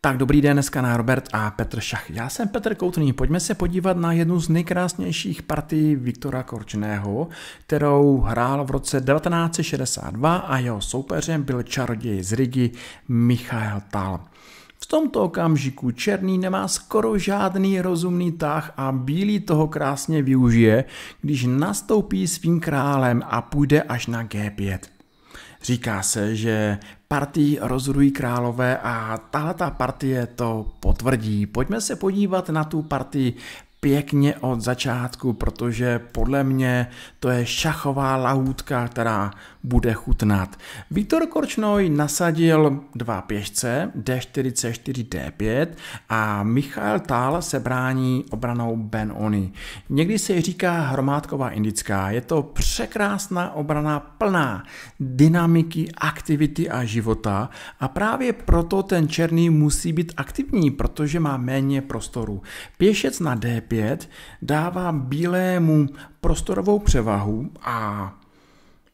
Tak dobrý den, dneska na Robert a Petr Šach. Já jsem Petr Koutný, pojďme se podívat na jednu z nejkrásnějších partií Viktora Korčného, kterou hrál v roce 1962 a jeho soupeřem byl čaroděj z Rigi Michael Tal. V tomto okamžiku černý nemá skoro žádný rozumný tah a bílý toho krásně využije, když nastoupí svým králem a půjde až na G5. Říká se, že partí rozhodují králové a tahle ta partie to potvrdí. Pojďme se podívat na tu partii pěkně od začátku, protože podle mě to je šachová lahůdka, která bude chutnat. Vítor Korčnoj nasadil dva pěšce D44, D5 a Michal Tal se brání obranou Ben Oni. Někdy se říká hromádková indická. Je to překrásná obrana plná dynamiky, aktivity a života a právě proto ten černý musí být aktivní, protože má méně prostoru. Pěšec na D5 dává bílému prostorovou převahu a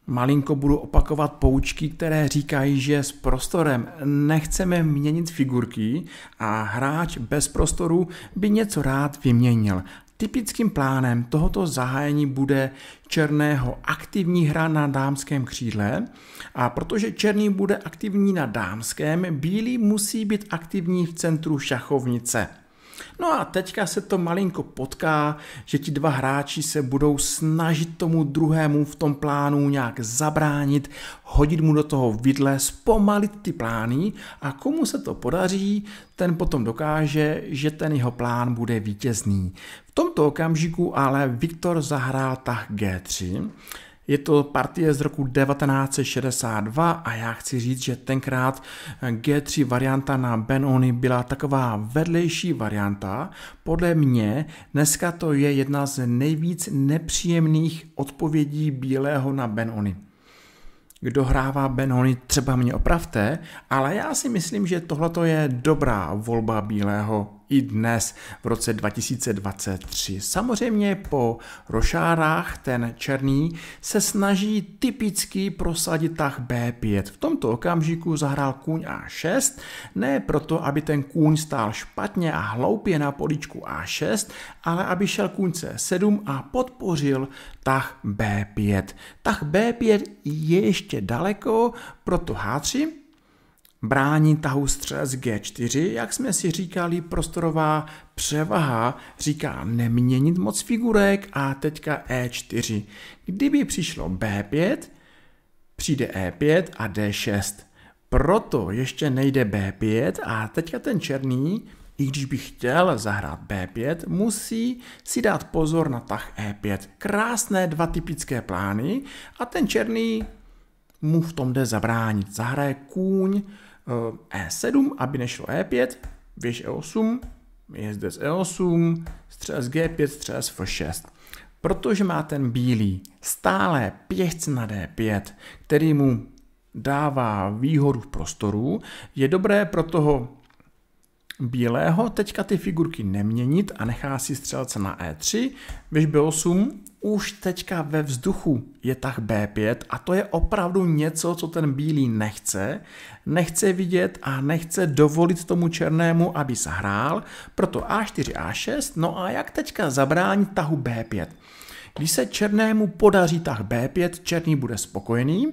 malinko budu opakovat poučky, které říkají, že s prostorem nechceme měnit figurky a hráč bez prostoru by něco rád vyměnil. Typickým plánem tohoto zahájení bude černého aktivní hra na dámském křídle a protože černý bude aktivní na dámském, bílý musí být aktivní v centru šachovnice. No a teďka se to malinko potká, že ti dva hráči se budou snažit tomu druhému v tom plánu nějak zabránit, hodit mu do toho vidle, zpomalit ty plány a komu se to podaří, ten potom dokáže, že ten jeho plán bude vítězný. V tomto okamžiku ale Viktor zahrál tah G3, je to partie z roku 1962 a já chci říct, že tenkrát G3 varianta na Benoni byla taková vedlejší varianta. Podle mě dneska to je jedna z nejvíc nepříjemných odpovědí bílého na Benoni kdo hrává Benoni, třeba mě opravte, ale já si myslím, že tohle je dobrá volba bílého i dnes v roce 2023. Samozřejmě po rošárách ten černý se snaží typicky prosadit tah B5. V tomto okamžiku zahrál kůň A6, ne proto, aby ten kůň stál špatně a hloupě na poličku A6, ale aby šel kůň C7 a podpořil tah B5. Tah B5 je ještě daleko, proto H3 brání tahu střelec G4, jak jsme si říkali, prostorová převaha říká neměnit moc figurek a teďka E4. Kdyby přišlo B5, přijde E5 a D6. Proto ještě nejde B5 a teďka ten černý, i když by chtěl zahrát B5, musí si dát pozor na tah E5. Krásné dva typické plány a ten černý mu v tom jde zabránit. Zahraje kůň, E7, eh, e aby nešlo E5, věž E8, jezdec E8, střelec G5, střelec F6. Protože má ten bílý stále pěšce na D5, který mu dává výhodu v prostoru, je dobré pro toho bílého, teďka ty figurky neměnit a nechá si střelce na E3, když B8 už teďka ve vzduchu je tah B5 a to je opravdu něco, co ten bílý nechce. Nechce vidět a nechce dovolit tomu černému, aby se hrál, proto A4, A6, no a jak teďka zabránit tahu B5? Když se černému podaří tah B5, černý bude spokojený,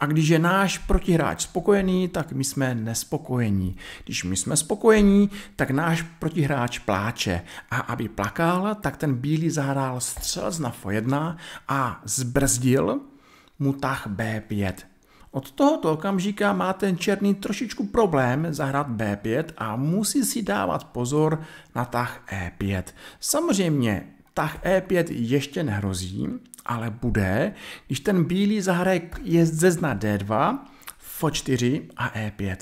a když je náš protihráč spokojený, tak my jsme nespokojení. Když my jsme spokojení, tak náš protihráč pláče. A aby plakal, tak ten bílý zahrál střel z nafo 1 a zbrzdil mu tah B5. Od tohoto okamžika má ten černý trošičku problém zahrát B5 a musí si dávat pozor na tah E5. Samozřejmě tah E5 ještě nehrozí, ale bude, když ten bílý zahrek jezdce zna D2, F4 a E5.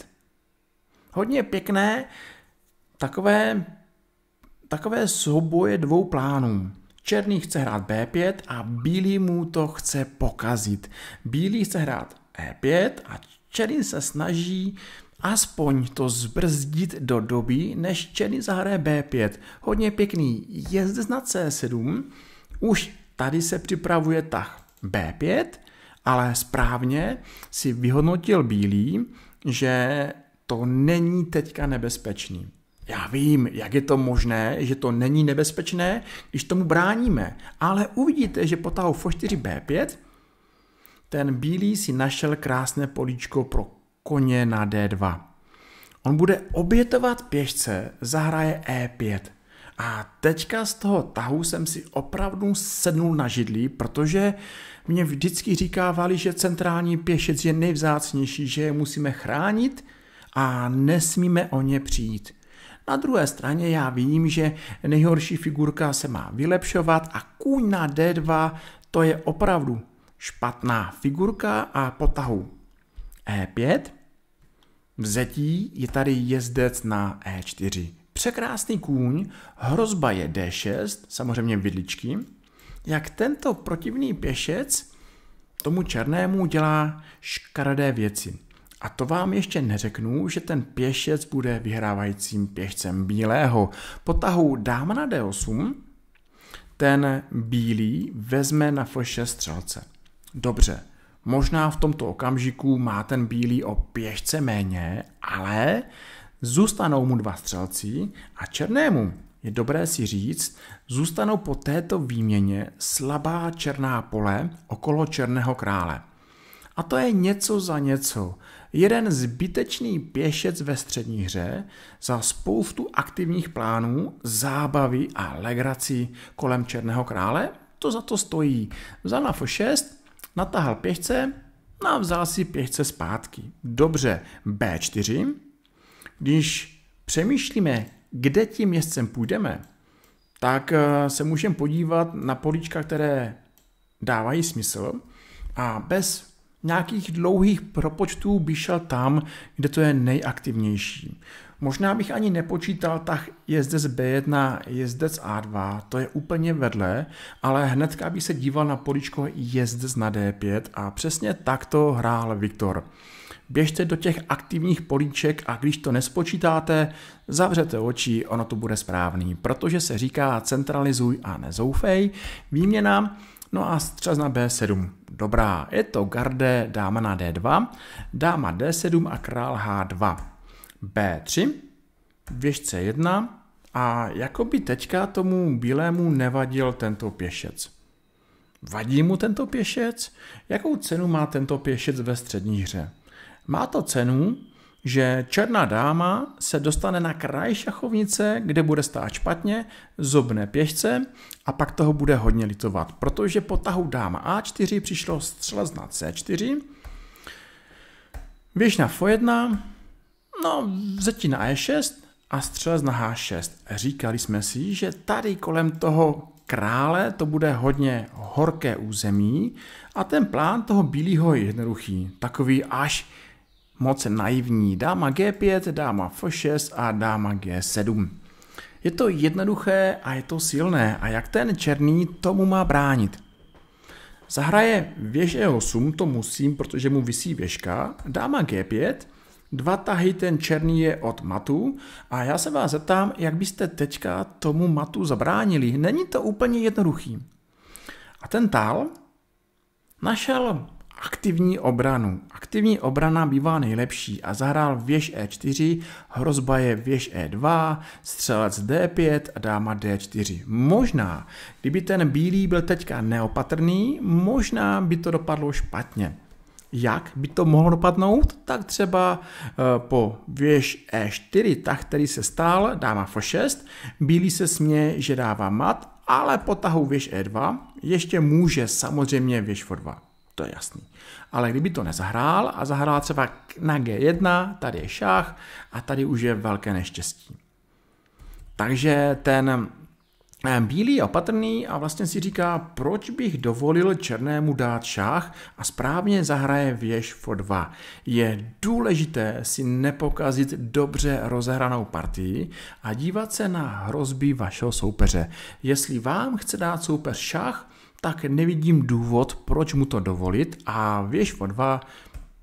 Hodně pěkné takové, takové souboje dvou plánů. Černý chce hrát B5 a bílý mu to chce pokazit. Bílý chce hrát E5 a černý se snaží aspoň to zbrzdit do doby, než černý zahraje B5. Hodně pěkný jezdec na C7, už tady se připravuje tah B5, ale správně si vyhodnotil bílý, že to není teďka nebezpečný. Já vím, jak je to možné, že to není nebezpečné, když tomu bráníme, ale uvidíte, že po tahu F4 B5 ten bílý si našel krásné políčko pro koně na D2. On bude obětovat pěšce, zahraje E5. A teďka z toho tahu jsem si opravdu sednul na židlí, protože mě vždycky říkávali, že centrální pěšec je nejvzácnější, že je musíme chránit a nesmíme o ně přijít. Na druhé straně já vím, že nejhorší figurka se má vylepšovat a kůň na D2 to je opravdu špatná figurka a potahu E5. Vzetí je tady jezdec na E4. Překrásný kůň, hrozba je D6, samozřejmě vidličky. Jak tento protivný pěšec tomu černému dělá škaredé věci. A to vám ještě neřeknu, že ten pěšec bude vyhrávajícím pěšcem bílého. Po tahu dáma na D8 ten bílý vezme na f6 střelce. Dobře, možná v tomto okamžiku má ten bílý o pěšce méně, ale Zůstanou mu dva střelci a černému je dobré si říct, zůstanou po této výměně slabá černá pole okolo černého krále. A to je něco za něco. Jeden zbytečný pěšec ve střední hře za spoustu aktivních plánů, zábavy a legrací kolem Černého krále, to za to stojí. Vzal na F6, natáhl pěšce, no a vzal si pěšce zpátky. Dobře, B4, když přemýšlíme, kde tím městcem půjdeme, tak eh, se můžeme podívat na políčka, které dávají smysl a bez nějakých dlouhých propočtů by šel tam, kde to je nejaktivnější. Možná bych ani nepočítal tah jezdec B1, jezdec A2, to je úplně vedle, ale hnedka by se díval na poličko jezdec na D5 a přesně tak to hrál Viktor běžte do těch aktivních políček a když to nespočítáte, zavřete oči, ono to bude správný, protože se říká centralizuj a nezoufej, výměna, no a na B7, dobrá, je to garde, dáma na D2, dáma D7 a král H2, B3, věžce 1 a jako by teďka tomu bílému nevadil tento pěšec. Vadí mu tento pěšec? Jakou cenu má tento pěšec ve střední hře? Má to cenu, že černá dáma se dostane na kraj šachovnice, kde bude stát špatně, zobne pěšce a pak toho bude hodně litovat, protože po tahu dáma A4 přišlo střelec na C4, věž na F1, no vzetí na E6 a střelec na H6. Říkali jsme si, že tady kolem toho krále to bude hodně horké území a ten plán toho bílého je jednoduchý, takový až moc naivní. Dáma G5, dáma F6 a dáma G7. Je to jednoduché a je to silné a jak ten černý tomu má bránit. Zahraje věž E8, to musím, protože mu vysí věžka, dáma G5, dva tahy ten černý je od matu a já se vás zeptám, jak byste teďka tomu matu zabránili. Není to úplně jednoduchý. A ten tal? našel Aktivní obranu. Aktivní obrana bývá nejlepší a zahrál věž E4, hrozba je věž E2, střelec D5 a dáma D4. Možná, kdyby ten bílý byl teďka neopatrný, možná by to dopadlo špatně. Jak by to mohlo dopadnout? Tak třeba eh, po věž E4, tak který se stál, dáma F6, bílý se směje, že dává mat, ale po tahu věž E2 ještě může samozřejmě věž F2 to je jasný. Ale kdyby to nezahrál a zahrál třeba na G1, tady je šach a tady už je velké neštěstí. Takže ten eh, Bílý je opatrný a vlastně si říká, proč bych dovolil černému dát šach a správně zahraje věž F2. Je důležité si nepokazit dobře rozehranou partii a dívat se na hrozby vašeho soupeře. Jestli vám chce dát soupeř šach, tak nevidím důvod, proč mu to dovolit a věž o 2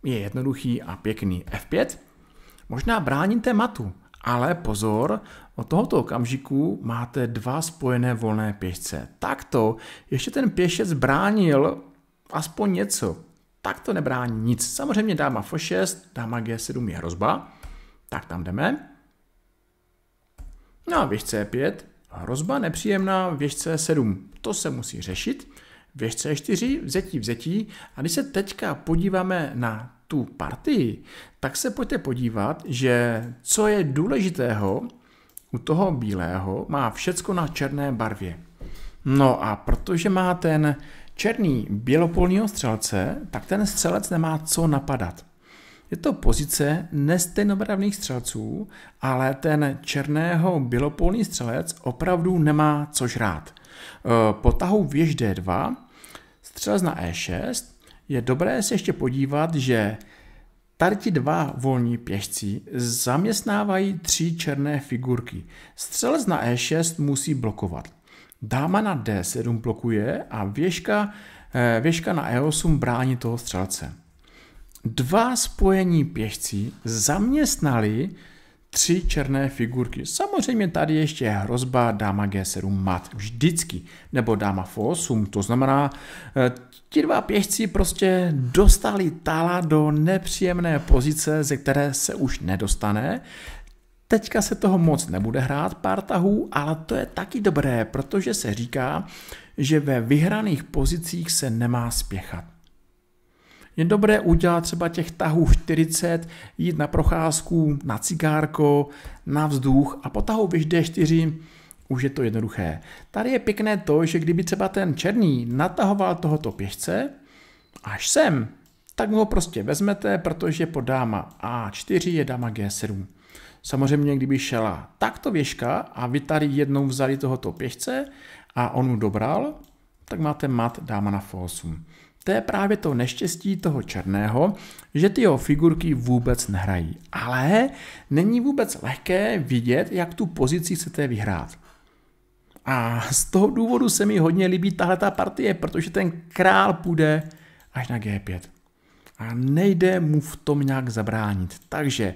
je jednoduchý a pěkný. F5 možná té matu, ale pozor, od tohoto okamžiku máte dva spojené volné pěšce. Takto ještě ten pěšec bránil aspoň něco. Tak to nebrání nic. Samozřejmě dáma F6, dáma G7 je hrozba. Tak tam jdeme. No a věž C5, Hrozba nepříjemná věž C7, to se musí řešit. Věžce C4, vzetí, vzetí. A když se teďka podíváme na tu partii, tak se pojďte podívat, že co je důležitého u toho bílého, má všecko na černé barvě. No a protože má ten černý bělopolního střelce, tak ten střelec nemá co napadat. Je to pozice nestejnobarevných střelců, ale ten černého bilopolní střelec opravdu nemá co žrát. Eh, po tahu věž D2, střelec na E6, je dobré se ještě podívat, že tady ti dva volní pěšci zaměstnávají tři černé figurky. Střelec na E6 musí blokovat. Dáma na D7 blokuje a věžka, eh, věžka na E8 brání toho střelce dva spojení pěšci zaměstnali tři černé figurky. Samozřejmě tady ještě je hrozba dáma G7 mat, vždycky, nebo dáma F8, to znamená, eh, ti dva pěšci prostě dostali tala do nepříjemné pozice, ze které se už nedostane. Teďka se toho moc nebude hrát pár tahů, ale to je taky dobré, protože se říká, že ve vyhraných pozicích se nemá spěchat. Je dobré udělat třeba těch tahů 40, jít na procházku, na cigárko, na vzduch a po tahu d 4 už je to jednoduché. Tady je pěkné to, že kdyby třeba ten černý natahoval tohoto pěšce až sem, tak mu ho prostě vezmete, protože po dáma A4 je dáma G7. Samozřejmě, kdyby šela takto věžka a vy tady jednou vzali tohoto pěšce a on mu dobral, tak máte mat dáma na F8 to je právě to neštěstí toho černého, že ty jeho figurky vůbec nehrají. Ale není vůbec lehké vidět, jak tu pozici chcete vyhrát. A z toho důvodu se mi hodně líbí tahle ta partie, protože ten král půjde až na G5 a nejde mu v tom nějak zabránit. Takže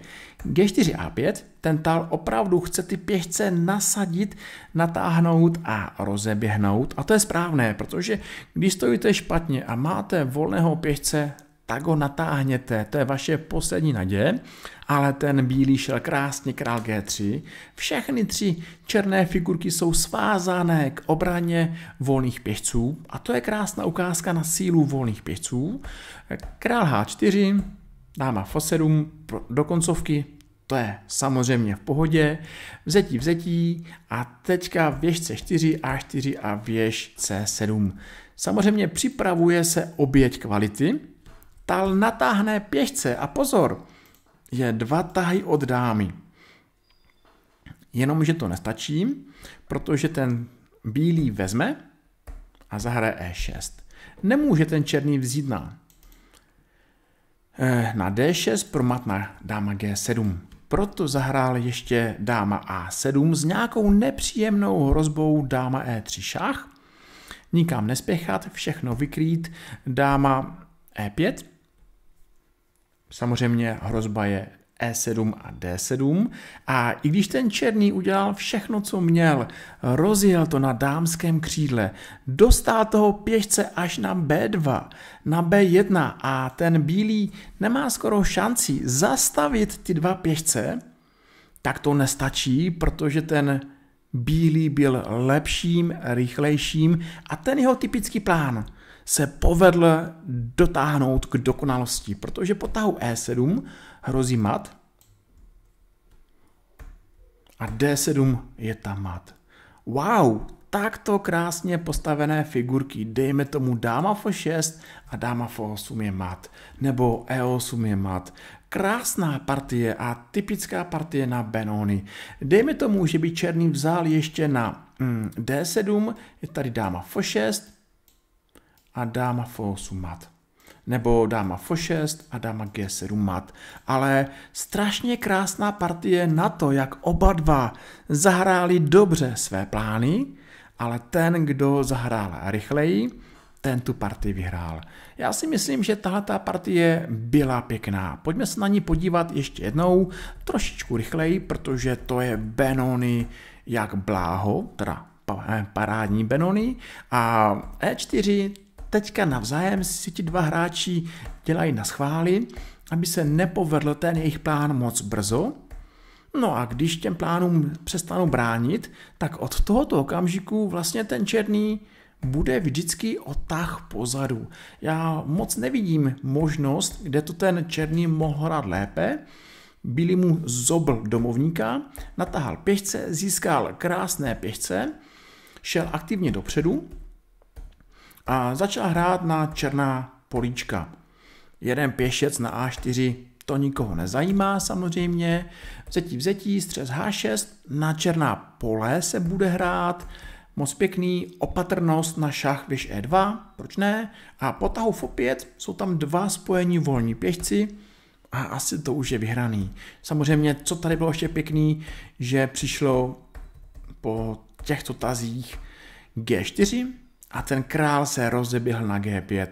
G4A5, ten tal opravdu chce ty pěšce nasadit, natáhnout a rozeběhnout. A to je správné, protože když stojíte špatně a máte volného pěšce tak ho natáhněte, to je vaše poslední naděje, ale ten bílý šel krásně král G3. Všechny tři černé figurky jsou svázané k obraně volných pěšců a to je krásná ukázka na sílu volných pěšců. Král H4, dáma F7 do koncovky, to je samozřejmě v pohodě, vzetí, vzetí a teďka věž C4, A4 a věž C7. Samozřejmě připravuje se oběť kvality, Tal natáhne pěšce a pozor, je dva tahy od dámy. Jenomže to nestačí, protože ten bílý vezme a zahraje E6. Nemůže ten černý vzít na, eh, na D6 pro dáma G7. Proto zahrál ještě dáma A7 s nějakou nepříjemnou hrozbou dáma E3 šach. Nikam nespěchat, všechno vykrýt, dáma E5 Samozřejmě hrozba je E7 a D7 a i když ten černý udělal všechno, co měl, rozjel to na dámském křídle, dostal toho pěšce až na B2, na B1 a ten bílý nemá skoro šanci zastavit ty dva pěšce, tak to nestačí, protože ten bílý byl lepším, rychlejším a ten jeho typický plán – se povedl dotáhnout k dokonalosti, protože po tahu E7 hrozí mat a D7 je tam mat. Wow, takto krásně postavené figurky, dejme tomu dáma F6 a dáma F8 je mat, nebo E8 je mat. Krásná partie a typická partie na Benoni. Dejme tomu, že by černý vzal ještě na mm, D7, je tady dáma F6, a dáma F8 mat. Nebo dáma F6 a dáma G7 mat. Ale strašně krásná partie na to, jak oba dva zahráli dobře své plány, ale ten, kdo zahrál rychleji, ten tu partii vyhrál. Já si myslím, že tahle partie byla pěkná. Pojďme se na ní podívat ještě jednou, trošičku rychleji, protože to je Benony jak bláho, teda eh, parádní Benony a E4 teďka navzájem si ti dva hráči dělají na schvály, aby se nepovedl ten jejich plán moc brzo. No a když těm plánům přestanou bránit, tak od tohoto okamžiku vlastně ten černý bude vždycky otah pozadu. Já moc nevidím možnost, kde to ten černý mohl hrát lépe. Bílý mu zobl domovníka, natáhal pěšce, získal krásné pěšce, šel aktivně dopředu, a začal hrát na černá políčka. Jeden pěšec na A4 to nikoho nezajímá samozřejmě. Vzetí vzetí, střes H6, na černá pole se bude hrát, moc pěkný, opatrnost na šach věž E2, proč ne? A po tahu F5 jsou tam dva spojení volní pěšci a asi to už je vyhraný. Samozřejmě, co tady bylo ještě pěkný, že přišlo po těchto tazích G4, a ten král se rozeběhl na G5.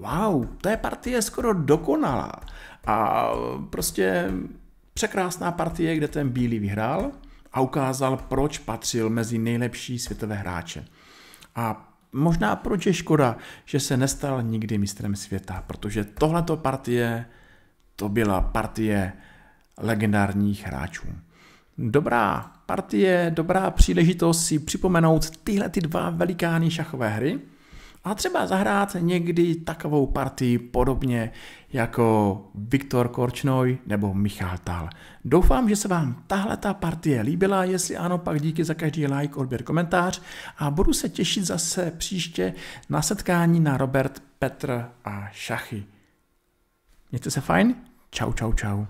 Wow, to je partie skoro dokonalá. A prostě překrásná partie, kde ten bílý vyhrál a ukázal, proč patřil mezi nejlepší světové hráče. A možná proč je škoda, že se nestal nikdy mistrem světa, protože tohleto partie, to byla partie legendárních hráčů. Dobrá party je dobrá příležitost si připomenout tyhle ty dva velikány šachové hry a třeba zahrát někdy takovou partii podobně jako Viktor Korčnoj nebo Michal Tal. Doufám, že se vám tahle ta partie líbila, jestli ano, pak díky za každý like, odběr, komentář a budu se těšit zase příště na setkání na Robert, Petr a Šachy. Mějte se fajn, čau čau čau.